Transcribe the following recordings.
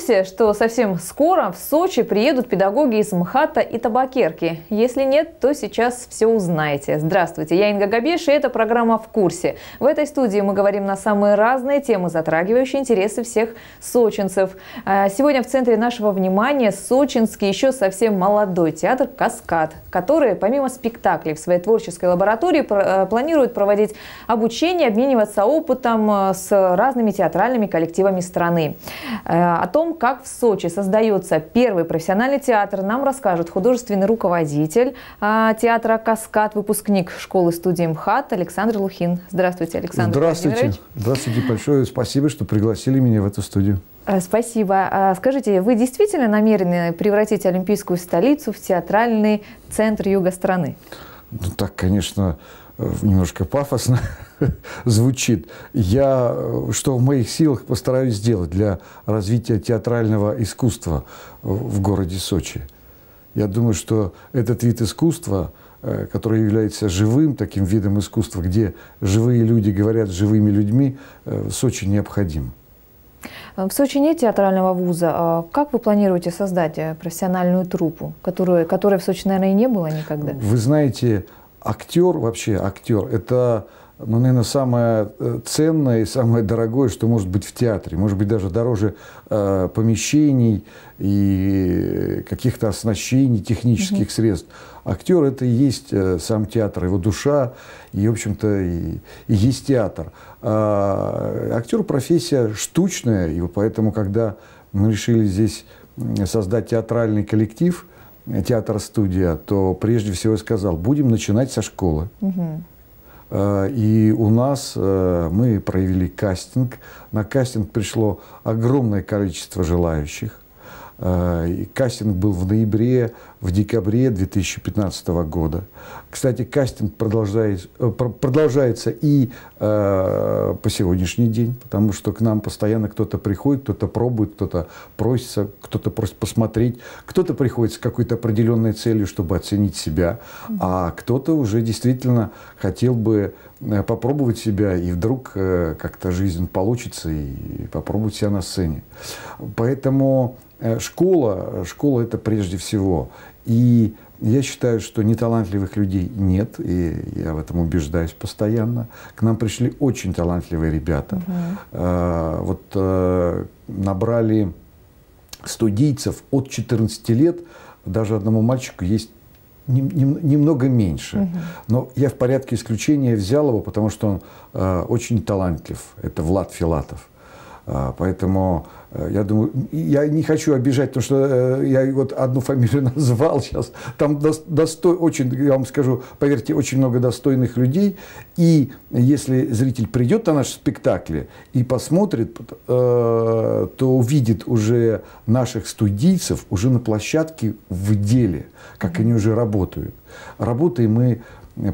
курсе, что совсем скоро в Сочи приедут педагоги из МХАТа и Табакерки? Если нет, то сейчас все узнаете. Здравствуйте, я Инга Габеш, и это программа «В курсе». В этой студии мы говорим на самые разные темы, затрагивающие интересы всех сочинцев. А, сегодня в центре нашего внимания сочинский еще совсем молодой театр «Каскад», который помимо спектаклей в своей творческой лаборатории э, планирует проводить обучение, обмениваться опытом э, с разными театральными коллективами страны. Э, о том, как в Сочи создается первый профессиональный театр, нам расскажет художественный руководитель а, театра «Каскад», выпускник школы-студии МХАТ Александр Лухин. Здравствуйте, Александр Здравствуйте. Здравствуйте большое. Спасибо, что пригласили меня в эту студию. Э, спасибо. А, скажите, вы действительно намерены превратить Олимпийскую столицу в театральный центр юга страны? Ну, так, конечно, Э, немножко пафосно звучит. Я, э, что в моих силах, постараюсь сделать для развития театрального искусства э, в городе Сочи. Я думаю, что этот вид искусства, который является живым таким видом искусства, где живые люди говорят с живыми людьми, в Сочи необходим. В Сочи нет театрального вуза. А как вы планируете создать профессиональную труппу, которую, которой в Сочи, наверное, и не было никогда? Вы знаете, актер вообще, актер, это, ну, наверное, самое э, ценное и самое дорогое, что может быть в театре. Может быть, даже дороже э, помещений и каких-то оснащений, технических угу. средств. Актер – это и есть э, сам театр, его душа, и, в общем-то, и, и есть театр. А, э, актер – профессия штучная, и поэтому, когда мы решили здесь создать театральный коллектив – театр-студия, то прежде всего я сказал, будем начинать со школы. Э, и у нас э, мы провели кастинг. На кастинг пришло огромное количество желающих. Э, кастинг был в ноябре, в декабре 2015 года. Кстати, кастинг продолжает, э, продолжается и э, по сегодняшний день, потому что к нам постоянно кто-то приходит, кто-то пробует, кто-то просится, кто-то просит посмотреть, кто-то приходит с какой-то определенной целью, чтобы оценить себя, а кто-то уже действительно хотел бы э, попробовать себя, и вдруг как-то жизнь получится, и попробовать себя на сцене. Поэтому Э, школа, э, школа это прежде всего. И я считаю, что неталантливых людей нет, и я в этом убеждаюсь постоянно. К нам пришли очень талантливые ребята. Угу. вот набрали студийцев от 14 лет, даже одному мальчику есть немного меньше. Угу. Но я в порядке исключения взял его, потому что он э, очень талантлив. Это Влад Филатов. А, поэтому э, я думаю, я не хочу обижать, потому что э, я вот одну фамилию назвал сейчас. Там достой, очень, я вам скажу, поверьте, очень много достойных людей. И если зритель придет на наш спектакль и посмотрит, э, то увидит уже наших студийцев уже на площадке в деле, как они уже работают. Работаем мы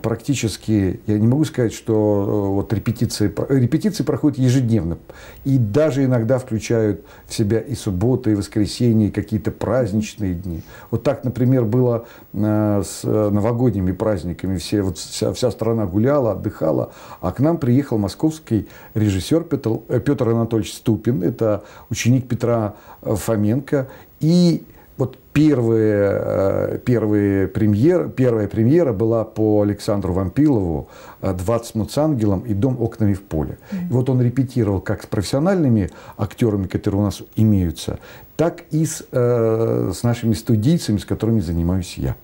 практически, я не могу сказать, что э, вот репетиции, репетиции проходят ежедневно. И даже иногда включают в себя и субботы, и воскресенье, и какие-то праздничные дни. Вот так, например, было э, с э, новогодними праздниками. Все, вот вся, вся страна гуляла, отдыхала. А к нам приехал московский режиссер Петр, Петр Анатольевич Ступин. Это ученик Петра Фоменко. И Первые, э, первые премьер, первая премьера была по Александру Вампилову «20 э, минут с ангелом» и «Дом окнами в поле». И вот он репетировал как с профессиональными актерами, которые у нас имеются, так и с, э, с нашими студийцами, с которыми занимаюсь я.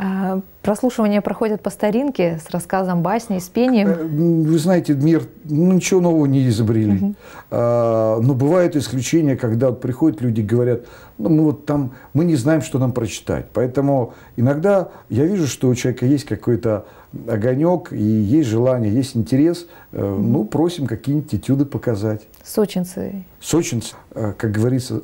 А, прослушивания проходят по старинке с рассказом басни, с пением. Э, вы знаете, мир ну, ничего нового не изобрели. Угу. А, но бывают исключения, когда вот приходят люди и говорят, ну мы вот там, мы не знаем, что нам прочитать. Поэтому иногда я вижу, что у человека есть какой-то огонек, и есть желание, есть интерес. Э, ну, просим какие-нибудь этюды показать. Сочинцы. Сочинцы, э, как говорится,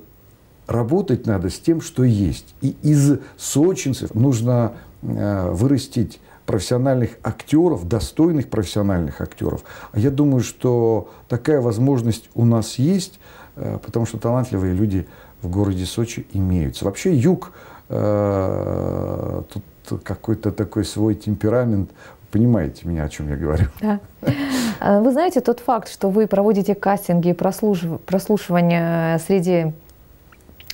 работать надо с тем, что есть. И из сочинцев нужно э, вырастить профессиональных актеров, достойных профессиональных актеров. А я думаю, что такая возможность у нас есть, э, потому что талантливые люди в городе Сочи имеются. Вообще юг э, тут какой-то такой свой темперамент. Понимаете меня, о чем я говорю? Да. А вы знаете тот факт, что вы проводите кастинги и прослушивания среди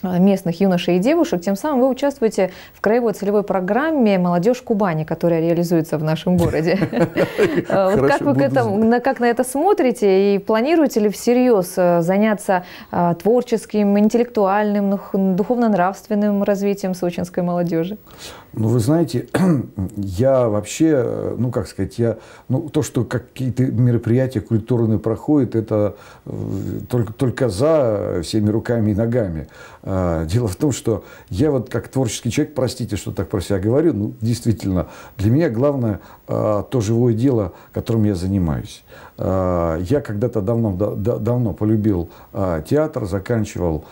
Э, местных юношей и девушек, тем самым вы участвуете в краевой целевой программе «Молодежь Кубани», которая реализуется в нашем городе. Э, как вы к этому, как на это смотрите и планируете ли всерьез э, заняться творческим, интеллектуальным, духовно-нравственным развитием сочинской молодежи? Ну, вы знаете, я вообще, ну, как сказать, я, ну, то, что какие-то мероприятия культурные проходят, это только, только за всеми руками и ногами. А, дело в том, что я вот как творческий человек, простите, что так про себя говорю, ну, действительно, для меня главное а, то живое дело, которым я занимаюсь. А, я когда-то давно, давно полюбил театр, заканчивал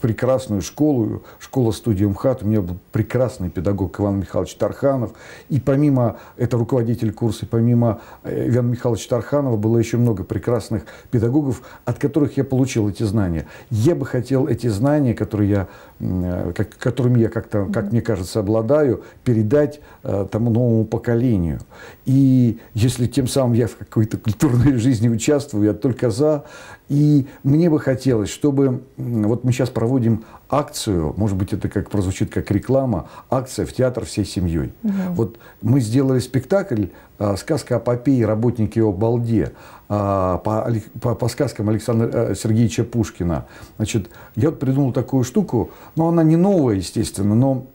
прекрасную школу, школа-студию МХАТ. У меня был прекрасный педагог Иван Михайлович Тарханов. И помимо, это руководитель курса, и помимо э, Ивана Михайловича Тарханова было еще много прекрасных педагогов, от которых я получил эти знания. Я бы хотел эти знания, которые я, э, как, которыми я как-то, как мне кажется, обладаю, передать э, тому новому поколению. И если тем самым я в какой-то культурной жизни участвую, я только за. И мне бы хотелось, чтобы вот мы сейчас проводим акцию, может быть, это как прозвучит как реклама, акция в театр всей семьей. Угу. Вот мы сделали спектакль а, «Сказка о попе и работники о балде» а, по, по, по сказкам Александра э, Сергеевича Пушкина. Значит, я вот придумал такую штуку, но она не новая, естественно, но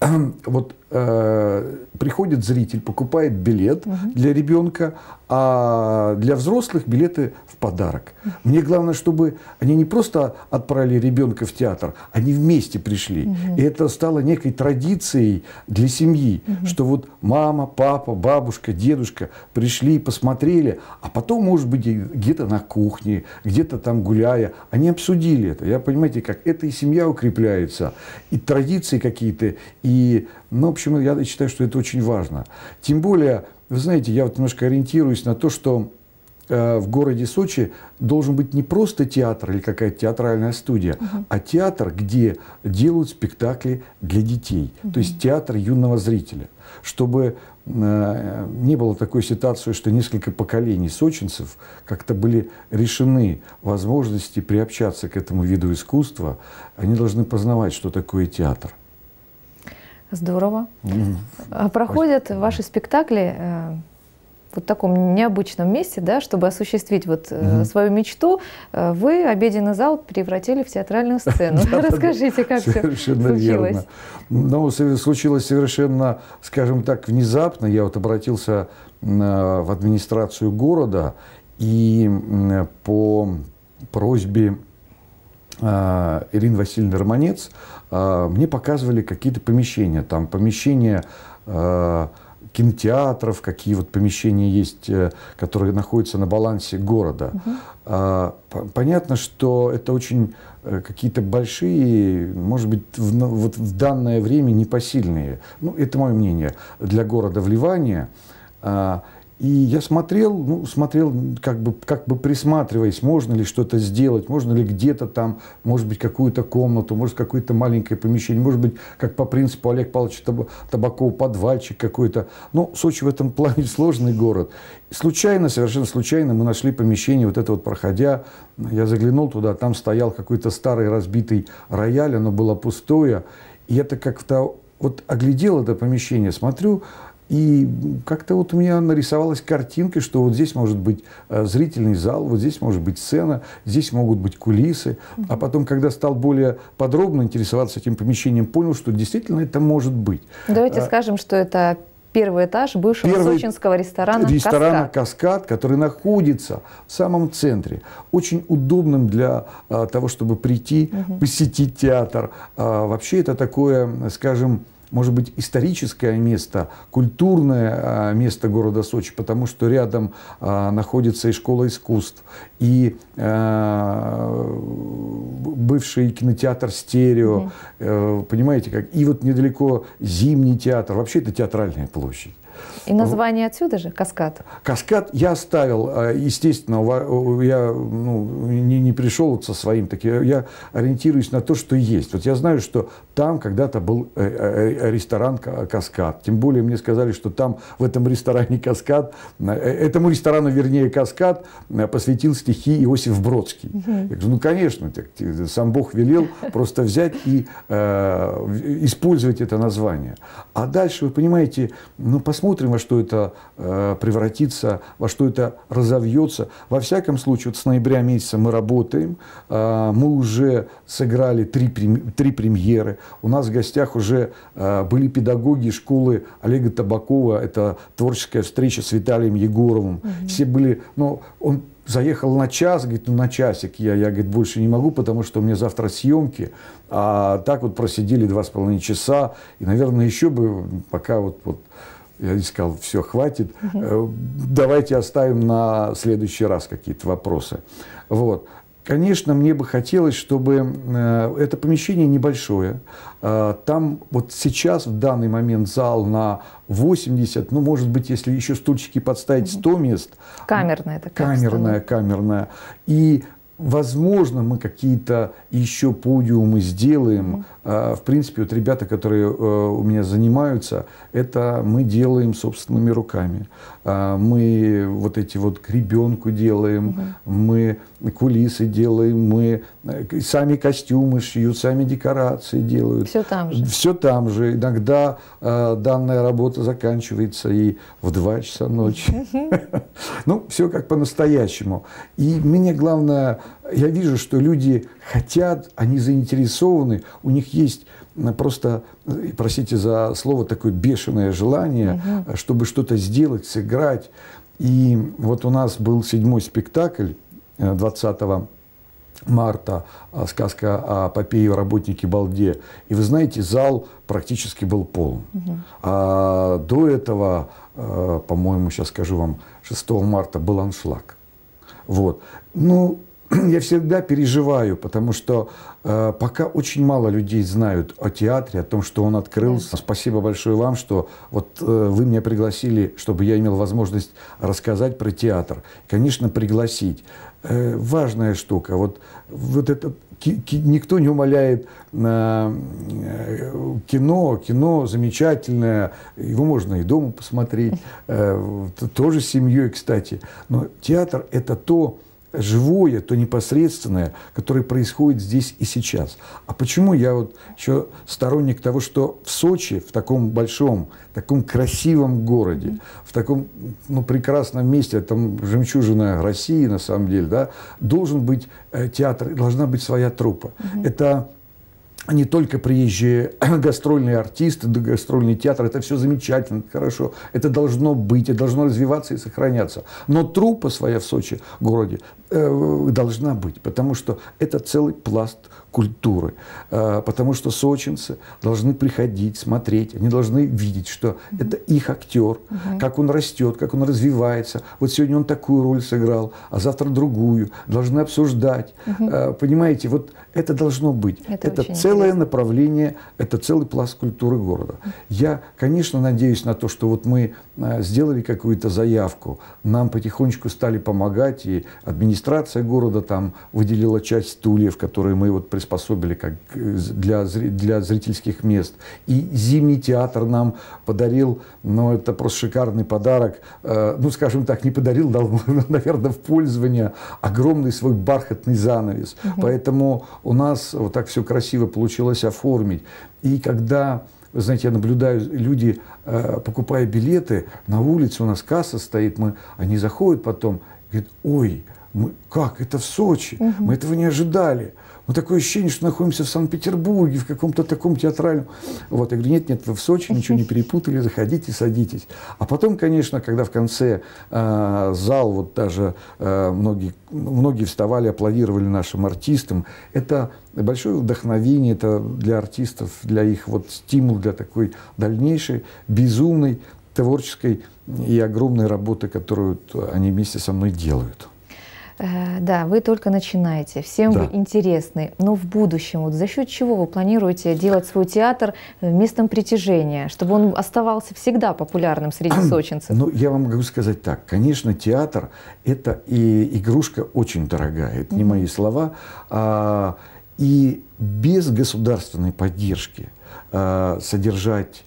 вот э, приходит зритель, покупает билет угу. для ребенка, а для взрослых билеты в подарок. Угу. Мне главное, чтобы они не просто отправили ребенка в театр, они вместе пришли. Угу. И это стало некой традицией для семьи, угу. что вот мама, папа, бабушка, дедушка пришли, и посмотрели, а потом, может быть, где-то на кухне, где-то там гуляя, они обсудили это. Я понимаете, как это и семья укрепляется, и традиции какие-то, и ну, в общем, я считаю, что это очень важно. Тем более, вы знаете, я вот немножко ориентируюсь на то, что э, в городе Сочи должен быть не просто театр или какая-то театральная студия, угу. а театр, где делают спектакли для детей, угу. то есть театр юного зрителя, чтобы э, не было такой ситуации, что несколько поколений сочинцев как-то были решены возможности приобщаться к этому виду искусства, они должны познавать, что такое театр. Здорово. Mm-hmm. Проходят Очень ваши спектакли э, вот в таком необычном месте, да, чтобы осуществить вот mm-hmm. свою мечту, э, вы обеденный зал превратили в театральную сцену. Расскажите, как все случилось? Ну, случилось совершенно, скажем так, внезапно. Я вот обратился э, в администрацию города и по просьбе а, Ирина Васильевна Романец, а, мне показывали какие-то помещения. Там помещения а, кинотеатров, какие вот помещения есть, э, которые находятся на балансе города. Угу. Понятно, что это очень э, какие-то большие, может быть, в, ну, вот в данное время непосильные. Ну, это мое мнение. Для города вливания. И я смотрел, ну, смотрел, как бы, как бы присматриваясь, можно ли что-то сделать, можно ли где-то там, может быть, какую-то комнату, может, какое-то маленькое помещение, может быть, как по принципу Олег Павлович Табаков, подвальчик какой-то. Но Сочи в этом плане сложный город. Случайно, совершенно случайно мы нашли помещение, вот это вот проходя, я заглянул туда, там стоял какой-то старый разбитый рояль, оно было пустое. И это как-то вот оглядел это помещение, смотрю, и как-то вот у меня нарисовалась картинка, что вот здесь может быть э, зрительный зал, вот здесь может быть сцена, здесь могут быть кулисы. А потом, когда стал более подробно интересоваться этим помещением, понял, что действительно это может быть. Давайте а, скажем, что это первый этаж бывшего первый сочинского ресторана ресторана «Каскад». «Каскад», который находится в самом центре, очень удобным для а, того, чтобы прийти, угу. посетить театр. А, вообще это такое, скажем, может быть, историческое место, культурное а, место города Сочи, потому что рядом а, находится и школа искусств, и а, бывший кинотеатр «Стерео», угу. понимаете, как? И вот недалеко Зимний театр, вообще это театральная площадь. И название отсюда же, каскад. Каскад я оставил, а, естественно, я ну, не, не пришел со своим, так я, я ориентируюсь на то, что есть. Вот я знаю, что там когда-то был э, э, э, ресторан «Каскад». Тем более мне сказали, что там в этом ресторане «Каскад», этому ресторану, вернее, «Каскад» посвятил стихи Иосиф Бродский. Угу. Я говорю, ну, конечно, так, сам Бог велел просто взять и э, использовать это название. А дальше, вы понимаете, ну, посмотрим, во что это э, превратится, во что это разовьется. Во всяком случае, вот с ноября месяца мы работаем, э, мы уже сыграли три, три премьеры, у нас в гостях уже э, были педагоги школы Олега Табакова, это творческая встреча с Виталием Егоровым. Угу. Все были, ну, он заехал на час, говорит, ну на часик я, я говорит, больше не могу, потому что у меня завтра съемки, а так вот просидели два с половиной часа, и, наверное, еще бы пока вот, вот я сказал, все, хватит, угу. давайте оставим на следующий раз какие-то вопросы. Вот. Конечно, мне бы хотелось, чтобы э, это помещение небольшое. Э, там вот сейчас, в данный момент, зал на 80, ну, может быть, если еще стульчики подставить, 100 мест. Камерная такая. Камерная, камерная. И Возможно, мы какие-то еще подиумы сделаем, а, в принципе, вот ребята, которые э, у меня занимаются, это мы делаем собственными руками. А, мы вот эти вот к ребенку делаем, угу. мы кулисы делаем, мы э, сами костюмы шьют, сами декорации делают. Все там же. Все там же. Иногда э, данная работа заканчивается и в 2 часа ночи. Ну, все как по-настоящему. И мне главное я вижу, что люди хотят, они заинтересованы, у них есть просто, э, простите за слово, такое бешеное желание, угу. чтобы что-то сделать, сыграть. И вот у нас был седьмой спектакль 20 э, марта э, сказка о Попее и работнике Балде. И вы знаете, зал практически был полон. Угу. А до этого, по-моему, сейчас скажу вам, 6 марта был аншлаг. Вот. Ну, я всегда переживаю, потому что э, пока очень мало людей знают о театре, о том, что он открылся. Спасибо большое вам, что вот э, вы меня пригласили, чтобы я имел возможность рассказать про театр. Конечно, пригласить. Э, важная штука. Вот, вот это никто не умаляет э, э, кино, кино замечательное, его можно и дома посмотреть, э, тоже с семьей, кстати. Но театр – это то, живое, то непосредственное, которое происходит здесь и сейчас. А почему я вот еще сторонник того, что в Сочи, в таком большом, таком красивом городе, в таком ну, прекрасном месте, там жемчужина России на самом деле, да, должен быть э, театр, должна быть своя трупа. Угу. Это не только приезжие гастрольные артисты, да гастрольный театр, это все замечательно, хорошо, это должно быть, это должно развиваться и сохраняться. Но трупа своя в Сочи городе э, должна быть, потому что это целый пласт культуры, э, потому что сочинцы должны приходить, смотреть, они должны видеть, что это их актер, как он растет, как он развивается. Вот сегодня он такую роль сыграл, а завтра другую. Должны обсуждать. Э, понимаете, вот это должно быть. Это, это целое интересно. направление, это целый пласт культуры города. Я, конечно, надеюсь на то, что вот мы э, сделали какую-то заявку, нам потихонечку стали помогать, и администрация города там выделила часть стульев, которые мы вот присутствовали приспособили как для, для зрительских мест. И зимний театр нам подарил, ну, это просто шикарный подарок. Э, ну, скажем так, не подарил, дал, наверное, в пользование огромный свой бархатный занавес. Угу. Поэтому у нас вот так все красиво получилось оформить. И когда вы знаете, я наблюдаю, люди, э, покупая билеты, на улице у нас касса стоит, мы, они заходят потом, говорят, ой, мы, как, это в Сочи, угу. мы этого не ожидали вот такое ощущение, что находимся в Санкт-Петербурге, в каком-то таком театральном. Вот, я говорю, нет, нет, вы в Сочи, ничего не перепутали, заходите, садитесь. А потом, конечно, когда в конце э, зал, вот даже э, многие, многие вставали, аплодировали нашим артистам, это большое вдохновение это для артистов, для их вот стимул для такой дальнейшей, безумной творческой и огромной работы, которую они вместе со мной делают. Э, да, вы только начинаете, всем да. вы интересны, но в будущем вот за счет чего вы планируете делать свой театр э, местом притяжения, чтобы он оставался всегда популярным среди сочинцев? Ну, я вам могу сказать так, конечно, театр – это и игрушка очень дорогая, это не мои слова, а, и без государственной поддержки а, содержать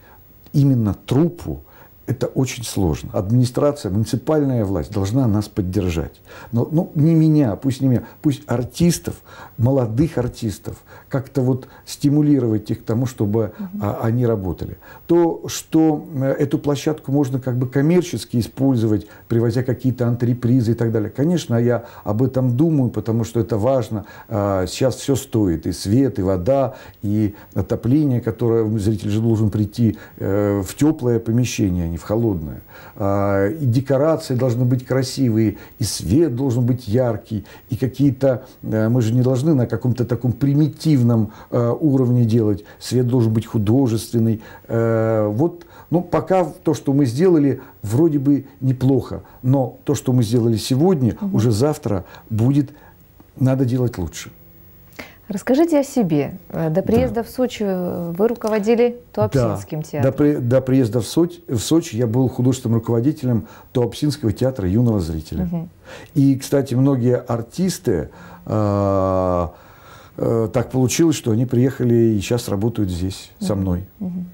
именно труппу – это очень сложно. Администрация, муниципальная власть должна нас поддержать. Но ну, не меня, пусть не меня, пусть артистов, молодых артистов, как-то вот стимулировать их к тому, чтобы а, они работали. То, что э, эту площадку можно как бы коммерчески использовать, привозя какие-то антрепризы и так далее. Конечно, я об этом думаю, потому что это важно. А, сейчас все стоит. И свет, и вода, и отопление, которое зритель же должен прийти э, в теплое помещение, а не в холодное. А, и декорации должны быть красивые, и свет должен быть яркий, и какие-то... Э, мы же не должны на каком-то таком примитивном э, уровне делать. Свет должен быть художественный. Э, вот ну, пока то, что мы сделали, вроде бы неплохо, но то, что мы сделали сегодня, угу. уже завтра будет, надо делать лучше. Расскажите о себе. Э, до приезда да. в Сочи э, вы руководили Туапсинским да. театром. До, при, до приезда в Сочи, в Сочи я был художественным руководителем Туапсинского театра юного зрителя. Угу. И, кстати, многие артисты, э, э, так получилось, что они приехали и сейчас работают здесь угу. со мной. Угу.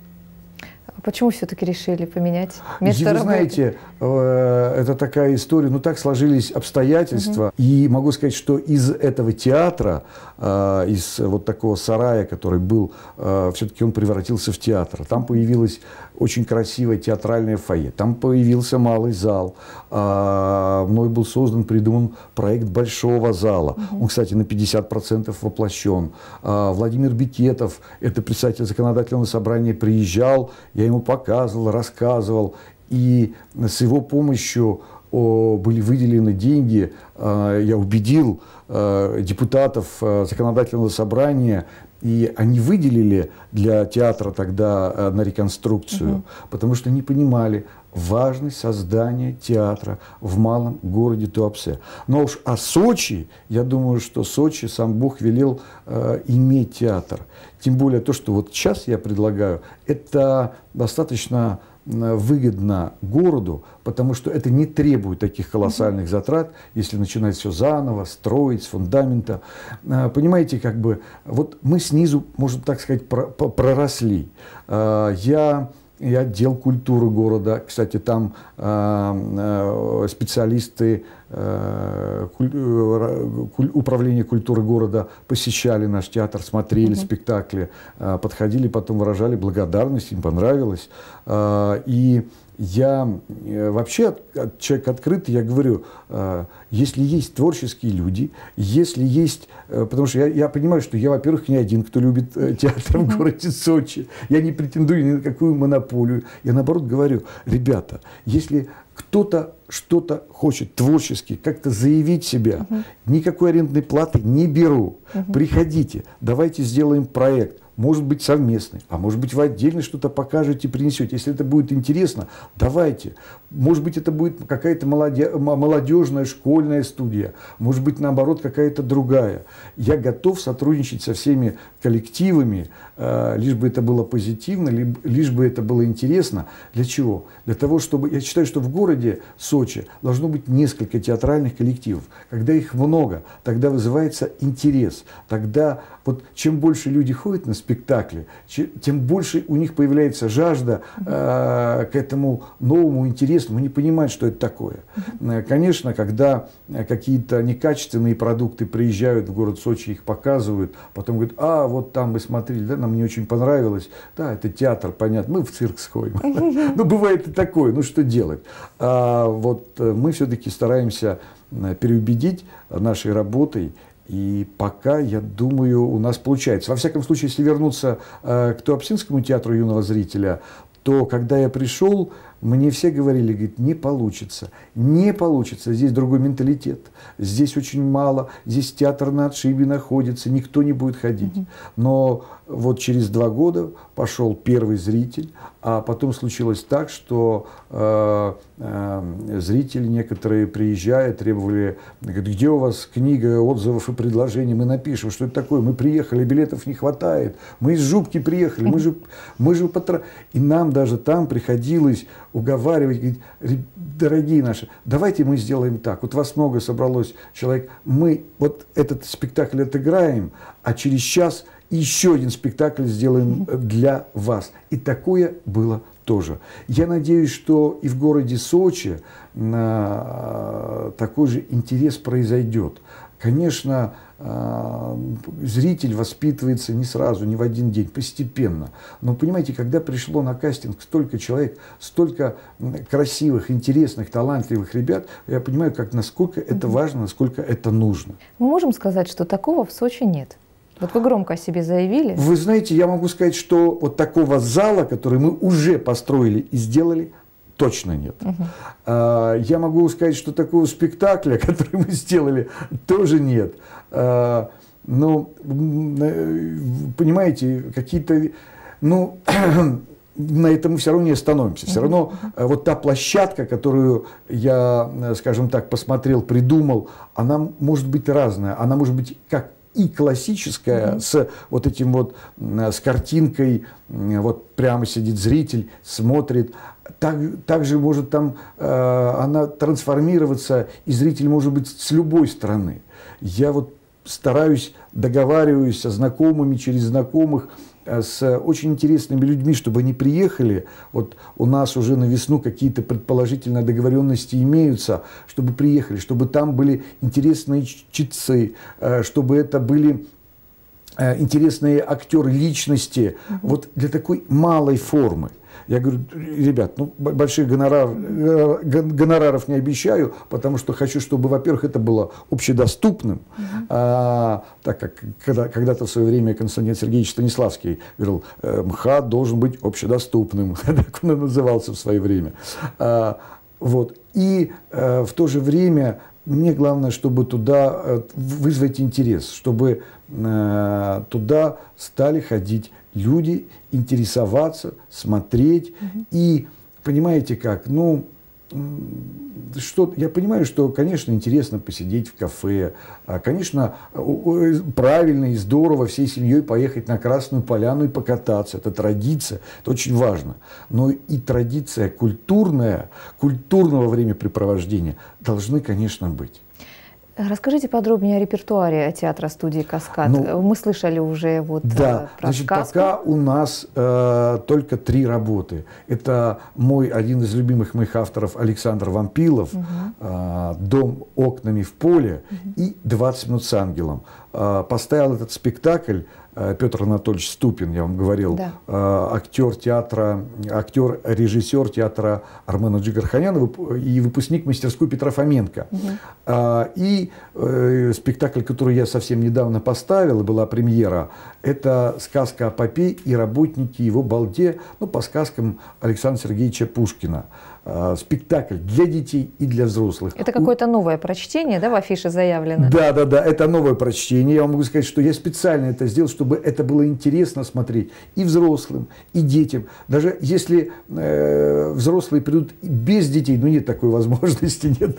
Почему все-таки решили поменять место Вы работы? знаете, э, это такая история, ну так сложились обстоятельства. Угу. И могу сказать, что из этого театра, э, из вот такого сарая, который был, э, все-таки он превратился в театр. Там появилась очень красивое театральное фойе. Там появился малый зал. А, мной был создан, придуман проект большого зала. Угу. Он, кстати, на 50% воплощен. А, Владимир Бикетов, это представитель законодательного собрания, приезжал, я ему показывал, рассказывал. И с его помощью были выделены деньги, а, я убедил а, депутатов а, законодательного собрания и они выделили для театра тогда э, на реконструкцию, угу. потому что не понимали важность создания театра в малом городе Туапсе. Но уж о Сочи, я думаю, что Сочи сам Бог велел э, иметь театр. Тем более то, что вот сейчас я предлагаю, это достаточно Э, выгодно городу, потому что это не требует таких колоссальных затрат, если начинать все заново, строить с фундамента. Э, понимаете, как бы, вот мы снизу, можно так сказать, проросли. Э, я и отдел культуры города. Кстати, там специалисты Э, э, управление культуры города посещали наш театр, смотрели mm-hmm. спектакли, э, подходили, потом выражали благодарность, им понравилось. И я вообще человек открытый, я говорю, если есть творческие люди, если есть... Потому что я, я понимаю, что я, во-первых, не один, кто любит театр в городе Сочи. Я не претендую ни на какую монополию. Я, наоборот, говорю, ребята, если кто-то что-то хочет творчески, как-то заявить себя. Угу. Никакой арендной платы не беру. Угу. Приходите, давайте сделаем проект может быть совместный, а может быть вы отдельно что-то покажете, принесете. Если это будет интересно, давайте. Может быть это будет какая-то молодежная школьная студия, может быть наоборот какая-то другая. Я готов сотрудничать со всеми коллективами, э, лишь бы это было позитивно, лишь бы это было интересно. Для чего? Для того, чтобы... Я считаю, что в городе Сочи должно быть несколько театральных коллективов. Когда их много, тогда вызывается интерес. Тогда вот чем больше люди ходят на спектакле, тем больше у них появляется жажда э, к этому новому, интересному. Они понимают, что это такое. Э, конечно, когда э, какие-то некачественные продукты приезжают в город Сочи, их показывают, потом говорят, а, вот там мы смотрели, да, нам не очень понравилось. Да, это театр, понятно, мы в цирк сходим. Ну, бывает и такое, ну что делать. А вот э, мы все-таки стараемся переубедить нашей работой и пока, я думаю, у нас получается. Во всяком случае, если вернуться э, к Туапсинскому театру юного зрителя, то когда я пришел, мне все говорили, говорит, не получится, не получится, здесь другой менталитет, здесь очень мало, здесь театр на отшибе находится, никто не будет ходить. Но вот через два года пошел первый зритель, а потом случилось так, что э, э, зрители некоторые приезжая требовали, говорят, где у вас книга отзывов и предложений, мы напишем, что это такое, мы приехали, билетов не хватает, мы из Жубки приехали, мы же, мы же потра... И нам даже там приходилось уговаривать, говорить, дорогие наши, давайте мы сделаем так. Вот вас много собралось человек, мы вот этот спектакль отыграем, а через час еще один спектакль сделаем для вас. И такое было тоже. Я надеюсь, что и в городе Сочи а, такой же интерес произойдет. Конечно, Э, зритель воспитывается не сразу, не в один день, постепенно. Но понимаете, когда пришло на кастинг столько человек, столько красивых, интересных, талантливых ребят, я понимаю, как, насколько это важно, насколько это нужно. Мы можем сказать, что такого в Сочи нет? Вот вы громко о себе заявили. Вы знаете, я могу сказать, что вот такого зала, который мы уже построили и сделали, точно нет. Угу. Я могу сказать, что такого спектакля, который мы сделали, тоже нет. А, Но, ну, э, понимаете, какие-то... Ну, на этом мы все равно не остановимся. Все равно э, вот та площадка, которую я, э, скажем так, посмотрел, придумал, она может быть разная. Она может быть как и классическая, mm-hmm. с вот этим вот, с картинкой, вот прямо сидит зритель, смотрит, так, также может там э, она трансформироваться, и зритель может быть с любой стороны. Я вот стараюсь, договариваюсь со знакомыми, через знакомых, э, с очень интересными людьми, чтобы они приехали. Вот у нас уже на весну какие-то предположительно договоренности имеются, чтобы приехали, чтобы там были интересные чтецы, э, чтобы это были э, интересные актеры личности. Вот для такой малой формы – я говорю, ребят, ну больших гонорар, э, гонораров не обещаю, потому что хочу, чтобы, во-первых, это было общедоступным, угу. а, так как когда, когда-то в свое время Константин Сергеевич Станиславский говорил, э, МХАТ должен быть общедоступным, так он и назывался в свое время. А, вот. И э, в то же время мне главное, чтобы туда э, вызвать интерес, чтобы э, туда стали ходить люди интересоваться, смотреть. Угу. И понимаете как, ну, что, я понимаю, что, конечно, интересно посидеть в кафе, а, конечно, правильно и здорово всей семьей поехать на Красную Поляну и покататься. Это традиция, это очень важно. Но и традиция культурная, культурного времяпрепровождения должны, конечно, быть. Расскажите подробнее о репертуаре театра студии Каскад. Ну, Мы слышали уже вот да, э, про значит, сказку. пока у нас э, только три работы. Это мой один из любимых моих авторов Александр Вампилов, угу. э, "Дом окнами в поле" угу. и "20 минут с ангелом". Э, поставил этот спектакль Э, Петр Анатольевич Ступин, я вам говорил, да. Э, актер театра, актер, режиссер театра Армена Джигарханяна и выпускник мастерской Петра Фоменко. Угу. И э, спектакль, который я совсем недавно поставил, была премьера, это сказка о попе и работники его балде, ну, по сказкам Александра Сергеевича Пушкина. Э, спектакль для детей и для взрослых. Это какое-то новое прочтение, да, в афише заявлено? Да, да, да, это новое прочтение. Я могу сказать, что я специально это сделал, чтобы это было интересно смотреть и взрослым, и детям. Даже если э, взрослые придут без детей, ну нет такой возможности нет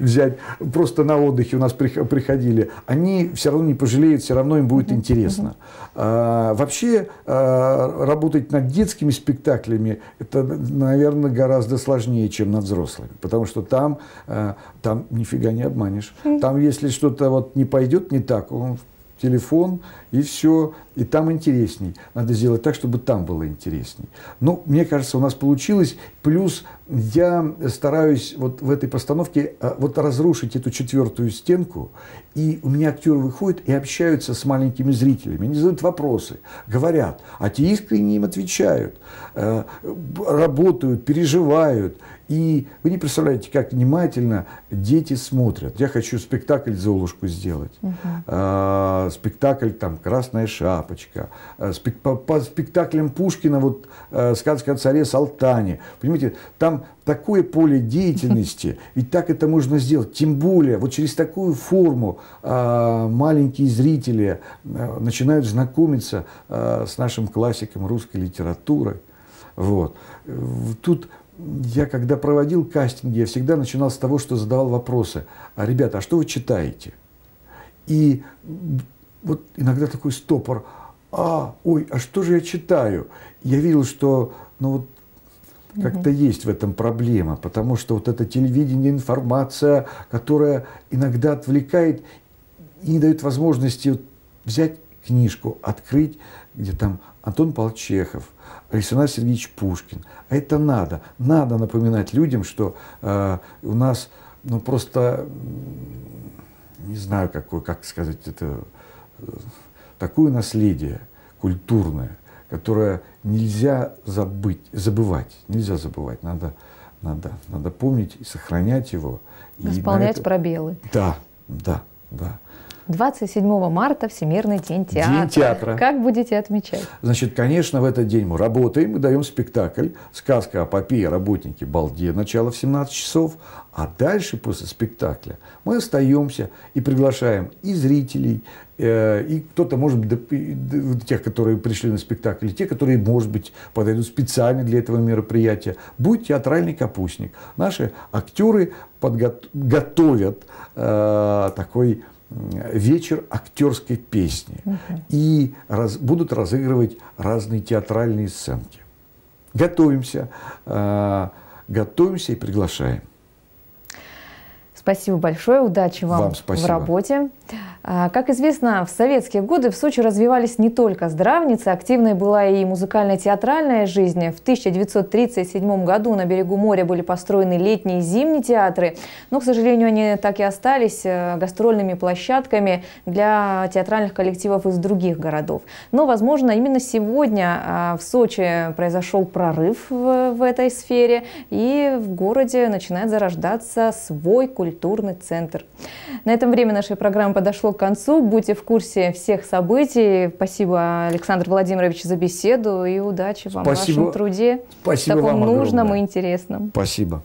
взять, просто на отдыхе у нас приходили, они все равно не пожалеют, все равно им будет интересно. А, вообще э, работать над детскими спектаклями, это, наверное, гораздо сложнее сложнее, чем над взрослыми, потому что там, э, там нифига не обманешь. Там, если что-то вот не пойдет не так, он телефон и все и там интересней. Надо сделать так, чтобы там было интересней. Ну, мне кажется, у нас получилось. Плюс я стараюсь вот в этой постановке э, вот разрушить эту четвертую стенку. И у меня актеры выходят и общаются с маленькими зрителями. Они задают вопросы, говорят, а те искренне им отвечают, э, работают, переживают. И вы не представляете, как внимательно дети смотрят. Я хочу спектакль «Золушку» сделать, угу. спектакль там «Красная шапка» «Лапочка», э, по, спектаклям Пушкина, вот э, «Сказка о царе Салтане». Понимаете, там такое поле деятельности, ведь так это можно сделать. Тем более, вот через такую форму э, маленькие зрители начинают знакомиться с нашим классиком русской литературы. Вот. Тут я, когда проводил кастинги, я всегда начинал с того, что задавал вопросы. «А, «Ребята, а что вы читаете?» И вот иногда такой стопор. А, ой, а что же я читаю? Я видел, что, ну вот, как-то угу. есть в этом проблема, потому что вот это телевидение, информация, которая иногда отвлекает и не дает возможности взять книжку, открыть, где там Антон Полчехов, Александр Сергеевич Пушкин. А это надо. Надо напоминать людям, что э, у нас, ну просто, не знаю, какой, как сказать это такое наследие культурное, которое нельзя забыть, забывать, нельзя забывать, надо, надо, надо помнить и сохранять его. Исполнять это... пробелы. Да, да, да. 27 марта Всемирный день театра. День театра. Как будете отмечать? Значит, конечно, в этот день мы работаем, мы даем спектакль «Сказка о попе и работнике Балде» начало в 17 часов, а дальше после спектакля мы остаемся и приглашаем и зрителей, Э, и кто-то, может быть, тех, которые пришли на спектакль, и те, которые, может быть, подойдут специально для этого мероприятия. Будет театральный капустник. Наши актеры готовят, э, такой вечер актерской песни угу. и раз, будут разыгрывать разные театральные сценки. Готовимся, э, готовимся и приглашаем. Спасибо большое, удачи вам, вам в работе. А, как известно, в советские годы в Сочи развивались не только здравницы, активной была и музыкально-театральная жизнь. В 1937 году на берегу моря были построены летние и зимние театры, но, к сожалению, они так и остались э, гастрольными площадками для театральных коллективов из других городов. Но, возможно, именно сегодня а, в Сочи произошел прорыв в этой сфере, и в городе начинает зарождаться свой культурный культурный центр. На этом время нашей программы подошло к концу. Будьте в курсе всех событий. Спасибо, Александр Владимирович, за беседу и удачи вам спасибо. в вашем труде. Спасибо таком вам нужном огромное. и интересном. Спасибо.